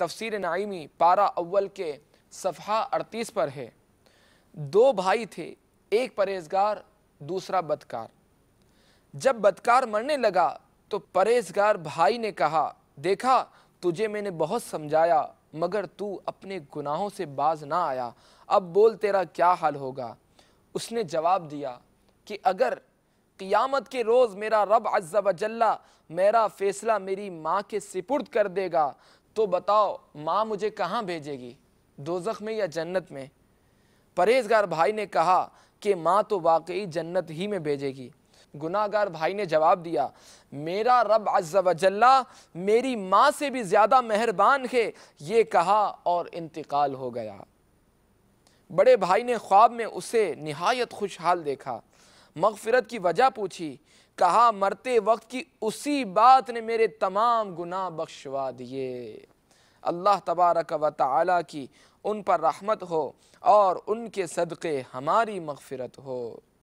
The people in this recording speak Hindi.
तफसीर नाइमी पारा अव्वल के सफ़ा अड़तीस पर है दो भाई थे एक परहेजगार दूसरा बदकार जब बदकार मरने लगा तो परहेजगार भाई ने कहा देखा तुझे मैंने बहुत समझाया मगर तू अपने गुनाहों से बाज ना आया अब बोल तेरा क्या हाल होगा उसने जवाब दिया कि अगर क़ियामत के रोज़ मेरा रब अज्जा वजल्ला मेरा फ़ैसला मेरी माँ के सिपुर्द कर देगा तो बताओ माँ मुझे कहाँ भेजेगी दोजख में या जन्नत में परहेजगार भाई ने कहा कि माँ तो वाकई जन्नत ही में भेजेगी गुनागार भाई ने जवाब दिया मेरा रब अज्ला मेरी माँ से भी ज़्यादा मेहरबान है ये कहा और इंतकाल हो गया बड़े भाई ने ख्वाब में उसे नहायत खुशहाल देखा मगफिरत की वजह पूछी कहा मरते वक्त की उसी बात ने मेरे तमाम गुनाह बख्शवा दिए अल्लाह तबारक व ताली की उन पर रहमत हो और उनके सदक़े हमारी मगफिरत हो